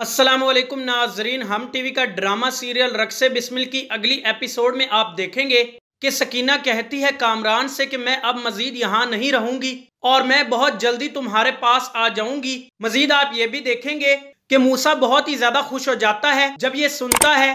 असलम नाजरीन हम टीवी का ड्रामा सीरियल रक्से बिस्मिल की अगली एपिसोड में आप देखेंगे कि सकीना कहती है कामरान से कि मैं अब मजीद यहाँ नहीं रहूंगी और मैं बहुत जल्दी तुम्हारे पास आ जाऊंगी मजीद आप ये भी देखेंगे कि मूसा बहुत ही ज्यादा खुश हो जाता है जब ये सुनता है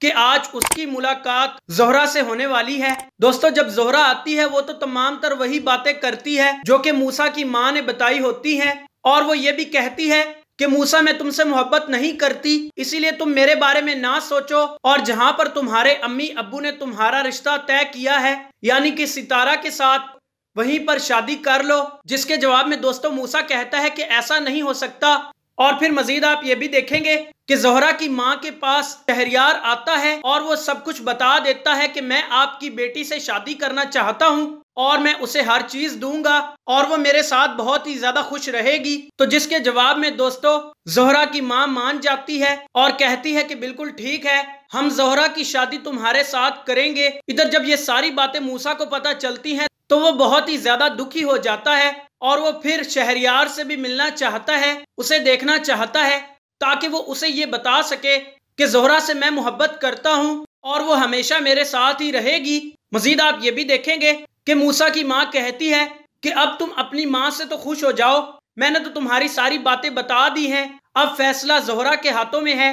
कि आज उसकी मुलाकात जोहरा से होने वाली है दोस्तों जब जोहरा आती है वो तो तमाम तर वही बातें करती है जो कि मूसा की माँ ने बताई होती हैं और वो ये भी कहती है कि मूसा मैं तुमसे मोहब्बत नहीं करती इसीलिए तुम मेरे बारे में ना सोचो और जहां पर तुम्हारे अम्मी अबू ने तुम्हारा रिश्ता तय किया है यानी कि सितारा के साथ वहीं पर शादी कर लो जिसके जवाब में दोस्तों मूसा कहता है कि ऐसा नहीं हो सकता और फिर मजीद आप ये भी देखेंगे कि जोहरा की माँ के पास शहरियार आता है और वो सब कुछ बता देता है कि मैं आपकी बेटी से शादी करना चाहता हूँ और मैं उसे हर चीज दूंगा और वो मेरे साथ बहुत ही ज्यादा खुश रहेगी तो जिसके जवाब में दोस्तों जोहरा की माँ मान जाती है और कहती है कि बिल्कुल ठीक है हम जोहरा की शादी तुम्हारे साथ करेंगे इधर जब ये सारी बातें मूसा को पता चलती हैं तो वो बहुत ही ज्यादा दुखी हो जाता है और वो फिर शहरियार से भी मिलना चाहता है उसे देखना चाहता है ताकि वो उसे ये बता सके कि जोहरा से मैं मोहब्बत करता हूँ और वो हमेशा मेरे साथ ही रहेगी मजीद आप ये भी देखेंगे कि मूसा की माँ कहती है कि अब तुम अपनी माँ से तो खुश हो जाओ मैंने तो तुम्हारी सारी बातें बता दी हैं अब फैसला जोहरा के हाथों में है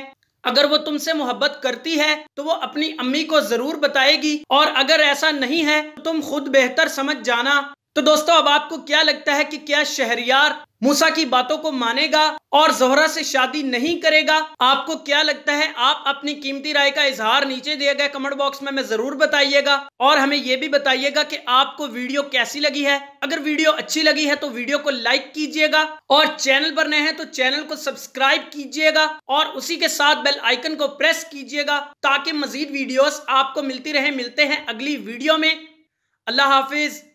अगर वो तुमसे मोहब्बत करती है तो वो अपनी अम्मी को जरूर बताएगी और अगर ऐसा नहीं है तो तुम खुद बेहतर समझ जाना तो दोस्तों अब आपको क्या लगता है कि क्या शहरियार मूसा की बातों को मानेगा और जोहरा से शादी नहीं करेगा आपको क्या लगता है आप अपनी कीमती राय का इजहार नीचे दिए गए कमेंट बॉक्स में मैं जरूर बताइएगा और हमें यह भी बताइएगा कि आपको वीडियो कैसी लगी है अगर वीडियो अच्छी लगी है तो वीडियो को लाइक कीजिएगा और चैनल पर नए हैं तो चैनल को सब्सक्राइब कीजिएगा और उसी के साथ बेल आइकन को प्रेस कीजिएगा ताकि मजीद वीडियोस आपको मिलती रहे मिलते हैं अगली वीडियो में अल्लाह हाफिज़